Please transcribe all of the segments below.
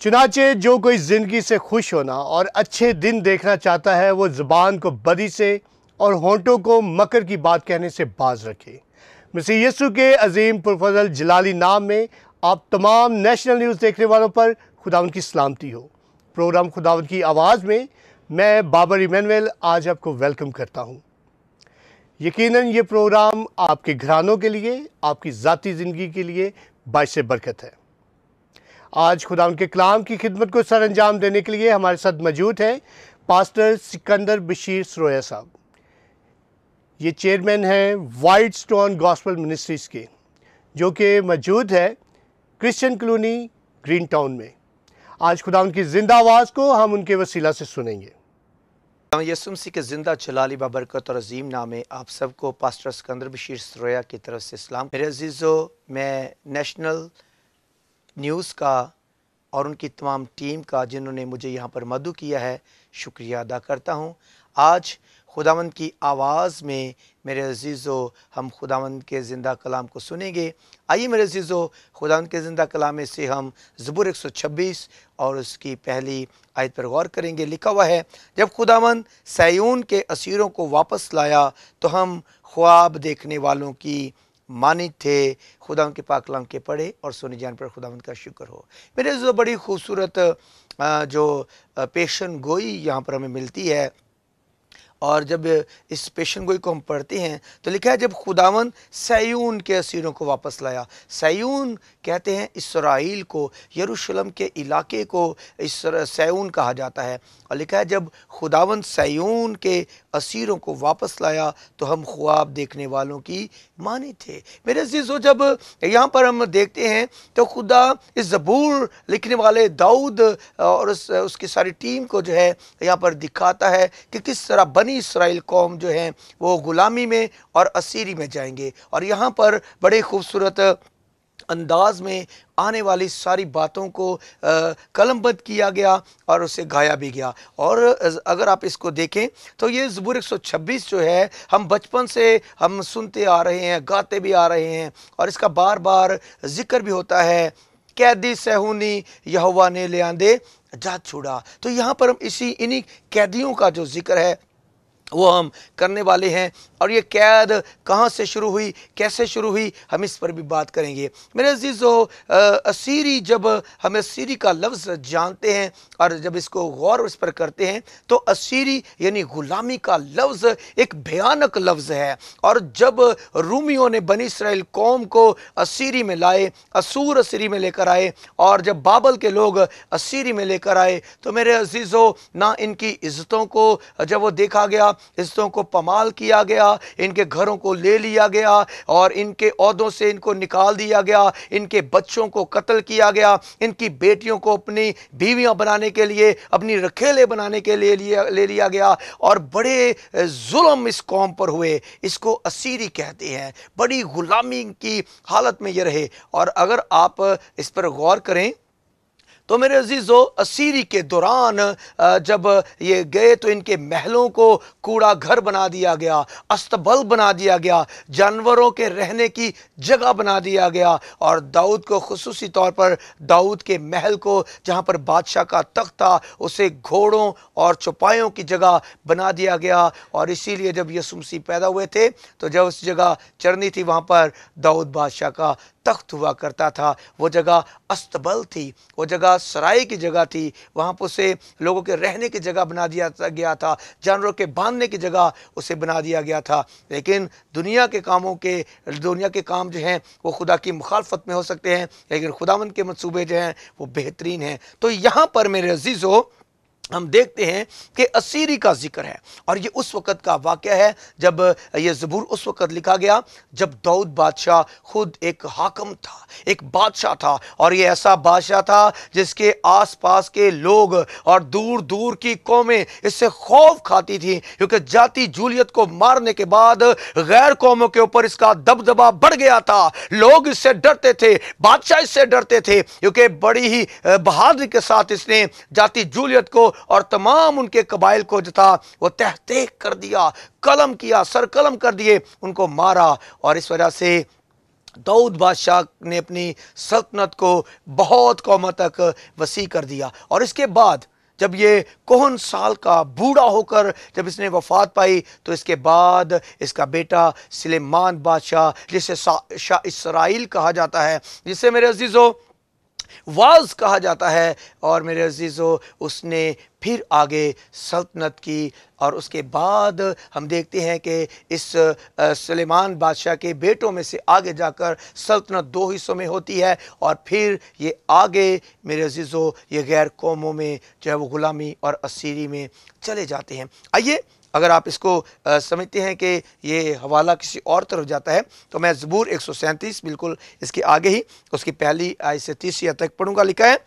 चुनाचे जो कोई ज़िंदगी से खुश होना और अच्छे दिन देखना चाहता है वो ज़बान को बदी से और होंटों को मकर की बात कहने से बाज रखे मिसी यसु के अजीम पुरफजल जलाली नाम में आप तमाम नेशनल न्यूज़ देखने वालों पर खुदा उनकी सलामती हो प्रोग्राम खुदावन की आवाज़ में मैं बाबर इमैनुअल आज आपको वेलकम करता हूँ यकीनन ये प्रोग्राम आपके घरानों के लिए आपकी ज़ाती ज़िंदगी के लिए बाश बरकत है आज खुदा उनके कलाम की खिदमत को सर अंजाम देने के लिए हमारे साथ मौजूद हैं पास्टर सिकंदर बशीर सरोया साहब ये चेयरमैन हैं वाइट स्टोन गॉस्पल मिनिस्ट्रीज़ के जो कि मौजूद है क्रिश्चियन कलोनी ग्रीन टाउन में आज खुदा उनकी ज़िंदा आवाज़ को हम उनके वसीला से सुनेंगे यसुम के ज़िंदा चलाली बरकत और अजीम नाम आप सबको पास्टर सिकंदर बशीर सरोया की तरफ से इस्लाम मेरे अजीज़ो मैं नेशनल न्यूज़ का और उनकी तमाम टीम का जिन्होंने मुझे यहाँ पर मदु किया है शुक्रिया अदा करता हूँ आज खुदावंद की आवाज़ में मेरे अजीज़ो हम खुदावंद के ज़िंदा कलाम को सुनेंगे आइए मेरे अजीज़ो खुदावंद के ज़िंदा कलाम में से हम ज़बूर 126 और उसकी पहली आयत पर गौर करेंगे लिखा हुआ है जब खुदावंद सैयून के असीरों को वापस लाया तो हम ख्वाब देखने वालों की मानित थे खुदा उनके पाकलाम के पढ़े और सोने जान पर खुदा उनका शुक्र हो मेरे जो बड़ी खूबसूरत जो पेशन गोई यहाँ पर हमें मिलती है और जब इस पेशन गोई को हम पढ़ते हैं तो लिखा है जब खुदावन सयून के असीरों को वापस लाया सयून कहते हैं इसराइल को यरूशलम के इलाके को इस सयून कहा जाता है और लिखा है जब खुदावन सयून के असीरों को वापस लाया तो हम ख्वाब देखने वालों की माने थे मेरे अजीज़ों जब यहाँ पर हम देखते हैं तो खुदा इस ज़बूर लिखने वाले दाऊद और उस, उसकी सारी टीम को जो है यहाँ पर दिखाता है कि किस तरह बन बनी इसराइल कौम जो है वो ग़ुलामी में और असीरी में जाएंगे और यहाँ पर बड़े खूबसूरत अंदाज में आने वाली सारी बातों को कलमबंद किया गया और उसे गाया भी गया और अगर आप इसको देखें तो ये ज़बूर 126 जो है हम बचपन से हम सुनते आ रहे हैं गाते भी आ रहे हैं और इसका बार बार जिक्र भी होता है कैदी सहूनी यहवा ने ले आंदे जा छुड़ा तो यहाँ पर हम इसी इन्हीं कैदियों का जो जिक्र है वो हम करने वाले हैं और ये कैद कहाँ से शुरू हुई कैसे शुरू हुई हम इस पर भी बात करेंगे मेरे वो असीरी जब हम असीरी का लफ्ज़ जानते हैं और जब इसको गौर इस पर करते हैं तो असीरी यानी ग़ुलामी का लफ्ज़ एक भयानक लफ्ज़ है और जब रूमियों ने बनी इसराइल कौम को असीरी में लाए असूर असीरी में लेकर आए और जब बाबल के लोग असीरी में लेकर आए तो मेरे अजीज़ो ना इनकी इज़्ज़तों को जब वो देखा गया हिस्सों को पमाल किया गया इनके घरों को ले लिया गया और इनके अहदों से इनको निकाल दिया गया इनके बच्चों को कत्ल किया गया इनकी बेटियों को अपनी बीवियां बनाने के लिए अपनी रखेले बनाने के लिए ले लिया गया और बड़े जुल्म इस कौम पर हुए इसको असीरी कहते हैं बड़ी ग़ुलामी की हालत में ये रहे और अगर आप इस पर गौर करें तो मेरे अजीज़ो असीरी के दौरान जब ये गए तो इनके महलों को कूड़ा घर बना दिया गया अस्तबल बना दिया गया जानवरों के रहने की जगह बना दिया गया और दाऊद को खसूस तौर पर दाऊद के महल को जहाँ पर बादशाह का तख्त था उसे घोड़ों और चौपायों की जगह बना दिया गया और इसीलिए जब यसुमसी पैदा हुए थे तो जब उस जगह चरनी थी वहाँ पर दाऊद बादशाह का तख्त हुआ करता था वो जगह अस्तबल थी वो जगह सराय की जगह थी वहाँ पर उसे लोगों के रहने की जगह बना दिया गया था जानवरों के बांधने की जगह उसे बना दिया गया था लेकिन दुनिया के कामों के दुनिया के काम जो हैं वो खुदा की मुखालफत में हो सकते हैं लेकिन खुदावंद के मनसूबे जो हैं वो बेहतरीन हैं तो यहाँ पर मेरे अजीज़ हो हम देखते हैं कि असीरी का जिक्र है और ये उस वक़्त का वाक़ है जब यह ज़बूर उस वक़्त लिखा गया जब दाऊद बादशाह ख़ुद एक हाकम था एक बादशाह था और ये ऐसा बादशाह था जिसके आस पास के लोग और दूर दूर की कौमें इससे खौफ खाती थी क्योंकि जाति जूलियत को मारने के बाद गैर कौमों के ऊपर इसका दबदबा बढ़ गया था लोग इससे डरते थे बादशाह इससे डरते थे क्योंकि बड़ी ही बहादुरी के साथ इसने जाति जूलियत को और तमाम उनके कबाइल को जो था वो तहतेक कर दिया कलम किया सरकलम कर दिए उनको मारा और इस वजह से दाऊद बादशाह ने अपनी सल्तनत को बहुत कौम तक वसी कर दिया और इसके बाद जब ये कोहन साल का बूढ़ा होकर जब इसने वफात पाई तो इसके बाद इसका बेटा सलेमान बादशाह जिसे शाह इसराइल कहा जाता है जिसे मेरे अजीज़ों वाज कहा जाता है और मेरे अजीज़ो उसने फिर आगे सल्तनत की और उसके बाद हम देखते हैं कि इस सलेमान बादशाह के बेटों में से आगे जाकर सल्तनत दो हिस्सों में होती है और फिर ये आगे मेरे अजीज़ों ये गैर कौमों में जो है वो ग़ुलामी और असीरी में चले जाते हैं आइए अगर आप इसको समझते हैं कि ये हवाला किसी और तरफ जाता है तो मैं ज़बूर एक सौ सैंतीस बिल्कुल इसके आगे ही उसकी पहली आय से तीसरी तक पढ़ूँगा लिखा है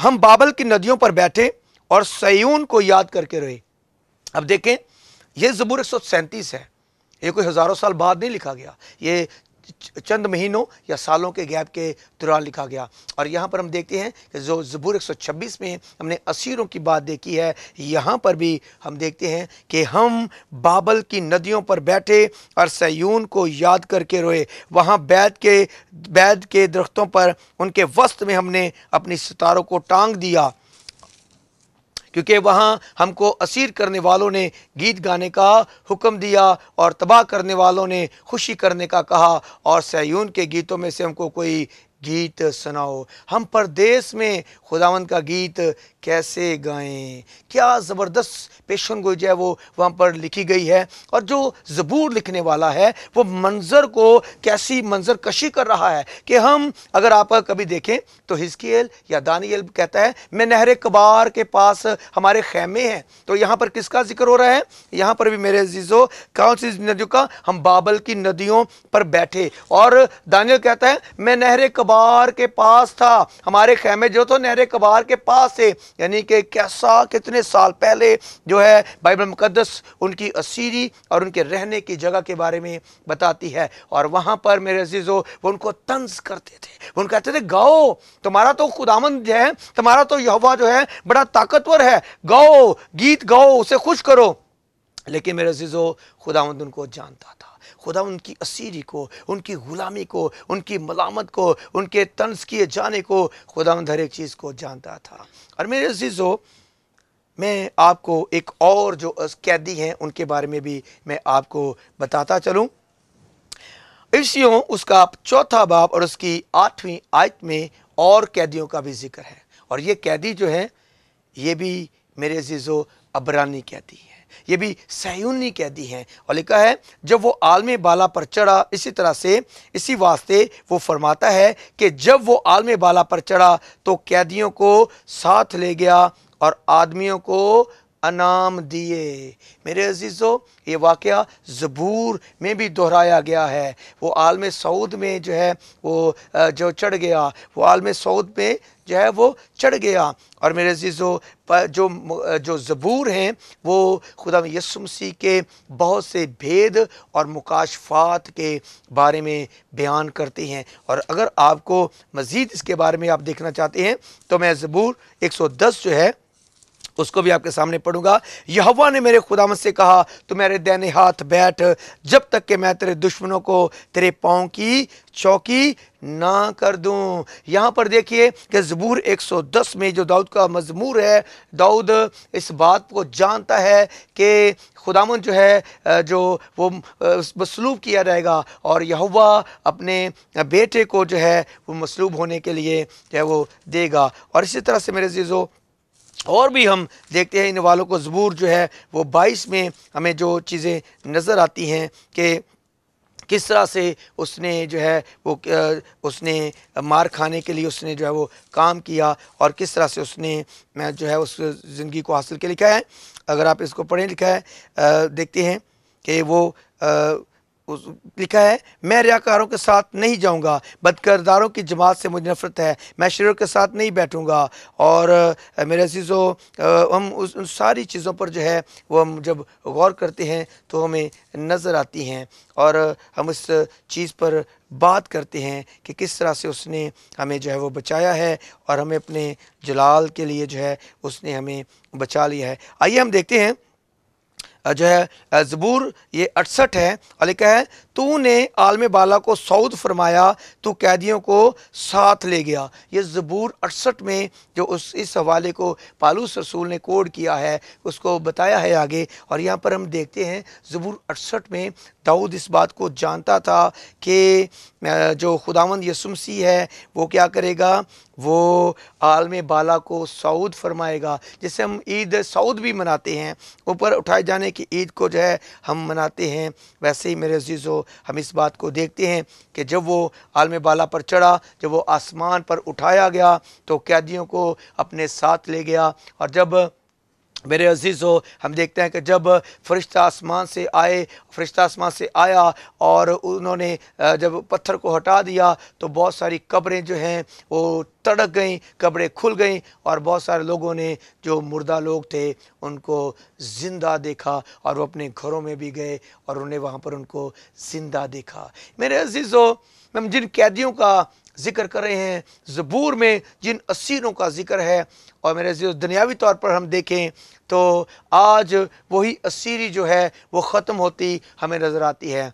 हम बाबल की नदियों पर बैठे और सयून को याद करके रोए अब देखें यह ज़बूर एक है ये कोई हज़ारों साल बाद नहीं लिखा गया ये चंद महीनों या सालों के गैप के दौरान लिखा गया और यहाँ पर हम देखते हैं कि जो ज़बूर 126 में हमने असीरों की बात देखी है यहाँ पर भी हम देखते हैं कि हम बाबल की नदियों पर बैठे और सयून को याद करके रोए वहाँ बैद के बैद के दरख्तों पर उनके वस्त में हमने अपनी सितारों को टांग दिया क्योंकि वहाँ हमको असीर करने वालों ने गीत गाने का हुक्म दिया और तबाह करने वालों ने खुशी करने का कहा और सयून के गीतों में से हमको कोई गीत सुनाओ हम परदेश में खुदावंद का गीत कैसे गाएं क्या ज़बरदस्त पेशन गोई जो है वो वहाँ पर लिखी गई है और जो ज़बूर लिखने वाला है वो मंज़र को कैसी मंज़र कशी कर रहा है कि हम अगर आप कभी देखें तो हिस्कील या दानियल कहता है मैं नहर कबार के पास हमारे खैमे हैं तो यहाँ पर किसका जिक्र हो रहा है यहाँ पर भी मेरे अजीज़ों कौन सी नदियों का हम बाबल की नदियों पर बैठे और दानियल कहता है मैं नहर कबार कबार के पास था हमारे खेमे जो तो नहर कबार के पास थे यानी कि कैसा कितने साल पहले जो है बाइबल मुकदस उनकी असीरी और उनके रहने की जगह के बारे में बताती है और वहाँ पर मेरे अजीज़ो वो उनको तंज करते थे वो उनको कहते थे गाओ तुम्हारा तो खुदामंद जो है तुम्हारा तो यहवा जो है बड़ा ताकतवर है गाओ गीत गाओ उसे खुश करो लेकिन मेरे अजीज़ो खुदामंद उनको जानता था खुदा उनकी असीरी को उनकी ग़ुलामी को उनकी मलामत को उनके तंज किए जाने को खुदा हर एक चीज़ को जानता था और मेरे अजीज़ो मैं आपको एक और जो कैदी हैं उनके बारे में भी मैं आपको बताता चलूँ इसियों उसका चौथा बाप और उसकी आठवीं आयत में और कैदियों का भी जिक्र है और ये कैदी जो है ये भी मेरे जीजो अबरानी कैदी है ये भी सयून ने कह दी हैं और लिखा है जब वो आलम बाला पर चढ़ा इसी तरह से इसी वास्ते वो फरमाता है कि जब वो आलम बाला पर चढ़ा तो कैदियों को साथ ले गया और आदमियों को अनाम दिए मेरे अजीज़ों ये वाक़ ज़बूर में भी दोहराया गया है वो आलम सऊद में जो है वो जो चढ़ गया वो आलम सऊद में जो है वो चढ़ गया और मेरे जो जो जो ज़बूर हैं वो खुदा यसुमसी के बहुत से भेद और मुकाशफात के बारे में बयान करते हैं और अगर आपको मज़ीद इसके बारे में आप देखना चाहते हैं तो मैं ज़बूर 110 जो है उसको भी आपके सामने पढ़ूंगा यहवा ने मेरे खुदाम से कहा तो मेरे दैने हाथ बैठ जब तक कि मैं तेरे दुश्मनों को तेरे पाँव की चौकी ना कर दूं यहाँ पर देखिए कि ज़बूर 110 में जो दाऊद का मजमूर है दाऊद इस बात को जानता है कि खुदामन जो है जो वो मसलूब किया जाएगा और यहुवा अपने बेटे को जो है वो मसलूब होने के लिए जो है वो देगा और इसी तरह से मेरे जीज़ो और भी हम देखते हैं इन वालों को ज़बूर जो है वो बाईस में हमें जो चीज़ें नज़र आती हैं कि किस तरह से उसने जो है वो उसने मार खाने के लिए उसने जो है वो काम किया और किस तरह से उसने जो है उस ज़िंदगी को हासिल के लिखा है अगर आप इसको पढ़ें लिखा है देखते हैं कि वो उस लिखा है मैं रियाकारों के साथ नहीं जाऊंगा बदकरदारों की जमात से मुझे नफरत है मैं शरीर के साथ नहीं बैठूंगा और मेरे अजीज़ो हम उस उन सारी चीज़ों पर जो है वो हम जब गौर करते हैं तो हमें नज़र आती हैं और हम इस चीज़ पर बात करते हैं कि किस तरह से उसने हमें जो है वो बचाया है और हमें अपने जलाल के लिए जो है उसने हमें बचा लिया है आइए हम देखते हैं जो है ज़बूर ये अड़सठ है और लिखा है तू ने आलम बाला को सऊद फरमाया तो कैदियों को साथ ले गया ये ज़बूर अड़सठ में जो उस इस हवाले को पालूस रसूल ने कोड किया है उसको बताया है आगे और यहाँ पर हम देखते हैं ज़बूर अड़सठ में दाऊद इस बात को जानता था कि जो खुदावंद यसुमसी है वो क्या करेगा वो आलम बाला को सऊद फरमाएगा जैसे हम ईद सऊद भी मनाते हैं ऊपर उठाए जाने की ईद को जो है हम मनाते हैं वैसे ही मेरे अजीज़ो हम इस बात को देखते हैं कि जब वो आलम बाला पर चढ़ा जब वो आसमान पर उठाया गया तो कैदियों को अपने साथ ले गया और जब मेरे अजीज़ों हम देखते हैं कि जब फरिश्ता आसमान से आए फरिश्ता आसमान से आया और उन्होंने जब पत्थर को हटा दिया तो बहुत सारी कब्रें जो हैं वो तड़क गईं कब्रें खुल गईं और बहुत सारे लोगों ने जो मुर्दा लोग थे उनको ज़िंदा देखा और वो अपने घरों में भी गए और उन्हें वहाँ पर उनको ज़िंदा देखा मेरे अजीज़ों हम जिन कैदियों का जिक्र कर रहे हैं ज़बूर में जिन असीरों का जिक्र है और मेरे दुनियावी तौर पर हम देखें तो आज वही असीरी जो है वो ख़त्म होती हमें नज़र आती है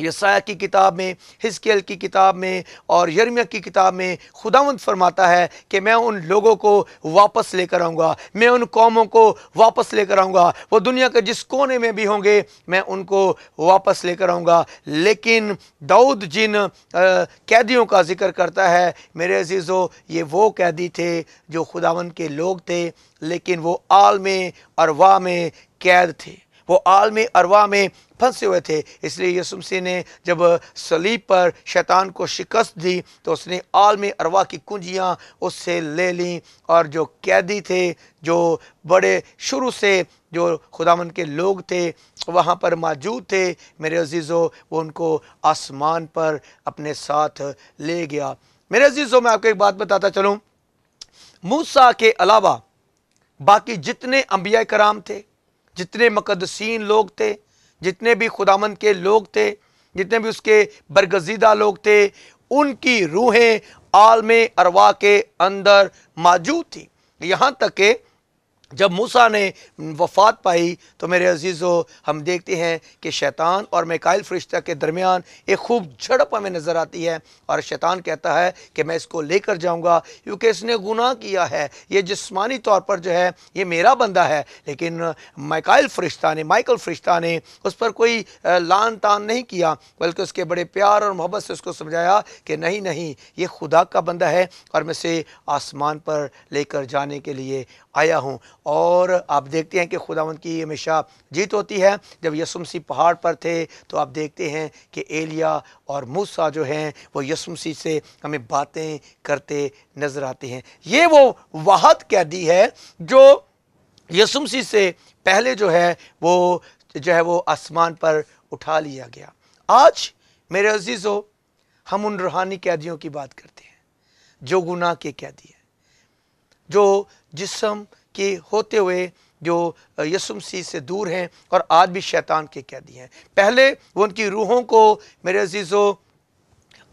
यसाया की किताब में हिजकेल की किताब में और यरमिया की किताब में खुदावंद फरमाता है कि मैं उन लोगों को वापस लेकर आऊँगा मैं उन कौमों को वापस लेकर आऊँगा वो दुनिया के जिस कोने में भी होंगे मैं उनको वापस लेकर आऊँगा लेकिन दाऊद जिन कैदियों का जिक्र करता है मेरे अजीज़ों ये वो कैदी थे जो खुदावंद के लोग थे लेकिन वो आल में और वाह में कैद थे वो आलमी अरवा में फंसे हुए थे इसलिए यसुमसी ने जब सलीब पर शैतान को शिकस्त दी तो उसने आलम अरवा की कुंजियाँ उससे ले लीं और जो कैदी थे जो बड़े शुरू से जो खुदा के लोग थे वहाँ पर मौजूद थे मेरे अजीज़ों वो उनको आसमान पर अपने साथ ले गया मेरे अजीज़ों मैं आपको एक बात बताता चलूँ मूसा के अलावा बाकी जितने अम्बिया कराम थे जितने मुकदसिन लोग थे जितने भी खुदामंद के लोग थे जितने भी उसके बरगजीदा लोग थे उनकी रूहें आलम अरवा के अंदर मौजूद थी यहाँ तक के जब मूसा ने वफात पाई तो मेरे अजीज़ो हम देखते हैं कि शैतान और मेकाइल फरिश्ता के दरमियान एक खूब झड़प हमें नज़र आती है और शैतान कहता है कि मैं इसको लेकर जाऊंगा क्योंकि इसने गुनाह किया है ये जिस्मानी तौर पर जो है ये मेरा बंदा है लेकिन मेकाइल फरिश्ता ने माइकल फरिश्ता ने उस पर कोई लान तान नहीं किया बल्कि उसके बड़े प्यार और मोहब्बत से उसको समझाया कि नहीं नहीं ये खुदा का बंदा है और मैं इसे आसमान पर लेकर जाने के लिए आया हूँ और आप देखते हैं कि खुदा की हमेशा जीत होती है जब यसुमसी पहाड़ पर थे तो आप देखते हैं कि एलिया और मूसा जो हैं वो यसुमसी से हमें बातें करते नज़र आते हैं ये वो वाहत कैदी है जो यसुमसी से पहले जो है वो जो है वो आसमान पर उठा लिया गया आज मेरे अजीज़ो हम उन रूहानी कैदियों की बात करते हैं जो गुनाह के कैदी हैं जो जिसम के होते हुए जो यसुम सी से दूर हैं और आज भी शैतान के कैदी हैं पहले वो उनकी रूहों को मेरे अजीज़ों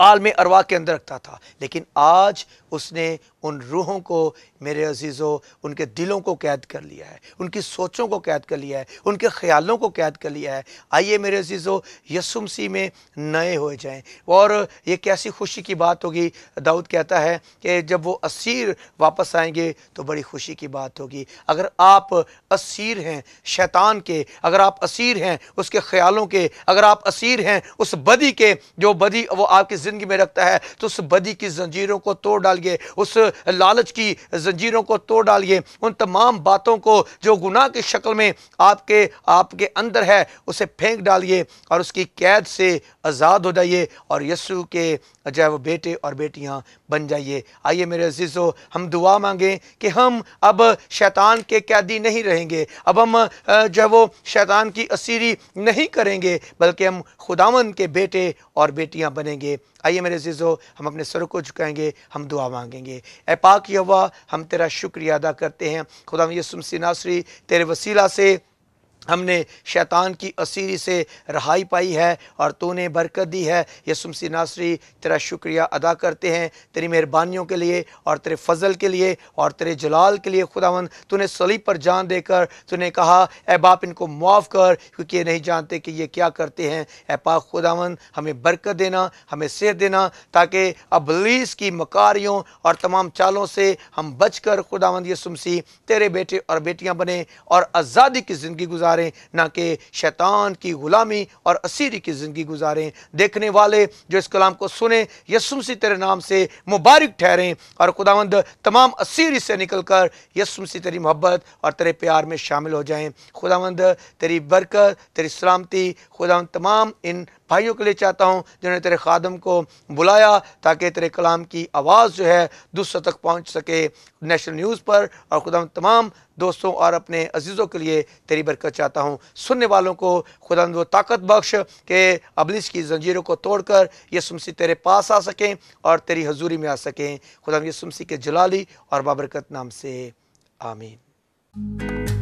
आलम में अरवा के अंदर रखता था लेकिन आज उसने उन रूहों को मेरे अजीज़ों उनके दिलों को कैद कर लिया है उनकी सोचों को कैद कर लिया है उनके ख्यालों को कैद कर लिया है आइए मेरे अजीज़ों यसुमसी में नए हो जाएं और ये कैसी खुशी की बात होगी दाऊद कहता है कि जब वो असीर वापस आएंगे तो बड़ी खुशी की बात होगी अगर आप असीर हैं शैतान के अगर आप असीर हैं उसके ख्यालों के अगर आप असीर हैं उस बदी के जो बदी वो आपकी ज़िंदगी में रखता है तो उस बदी की जंजीरों को तोड़ डालिए उस लालच की जंजीरों को तोड़ डालिए उन तमाम बातों को जो गुनाह की शक्ल में आपके आपके अंदर है उसे फेंक डालिए और उसकी कैद से आज़ाद हो जाइए और यस्सु के जो वो बेटे और बेटियाँ बन जाइए आइए मेरे अजीज़ों हम दुआ मांगें कि हम अब शैतान के कैदी नहीं रहेंगे अब हम जो है वो शैतान की असीरी नहीं करेंगे बल्कि हम खुदावन के बेटे और बेटियाँ बनेंगे आइए मेरे जिज़ो हम अपने सर को झुकाएंगे हम दुआ मांगेंगे ए पाक यवा हम तेरा शुक्रिया अदा करते हैं खुदा यसुम नासरी तेरे वसीला से हमने शैतान की असीरी से रहाई पाई है और तूने बरकत दी है यसुम नासरी तेरा शुक्रिया अदा करते हैं तेरी मेहरबानियों के लिए और तेरे फजल के लिए और तेरे जलाल के लिए खुदावंद तूने सली पर जान देकर तूने कहा ए बाप इनको मुआफ़ कर क्योंकि ये नहीं जानते कि ये क्या करते हैं ए पाक खुदावंद हमें बरकत देना हमें सेहत देना ताकि अबलीस की मकारियों और तमाम चालों से हम बच कर खुदावंद यसुम सी तेरे बेटे और बेटियाँ बने और आज़ादी की ज़िंदगी गुजार गुजारें ना कि शैतान की ग़ुलामी और असीरी की ज़िंदगी गुजारें देखने वाले जो इस कलाम को सुने यसुमसी तेरे नाम से मुबारक ठहरें और खुदावंद तमाम असीरी से निकल कर यसुमसी तेरी मोहब्बत और तेरे प्यार में शामिल हो जाएं खुदावंद तेरी बरकत तेरी सलामती खुदावंद तमाम इन भाइयों के लिए चाहता हूँ जिन्होंने तेरे खादम को बुलाया ताकि तेरे कलाम की आवाज़ जो है दूसरों तक पहुँच सके नेशनल न्यूज़ पर और खुदा तमाम दोस्तों और अपने अजीज़ों के लिए तेरी बरकत चाहता हूँ सुनने वालों को खुदा वो ताकत बख्श के अबलिस की जंजीरों को तोड़कर यसुमसी तेरे पास आ सकें और तेरी हजूरी में आ सकें खुदा यसुमसी के जलाली और बाबरकत नाम से आमीन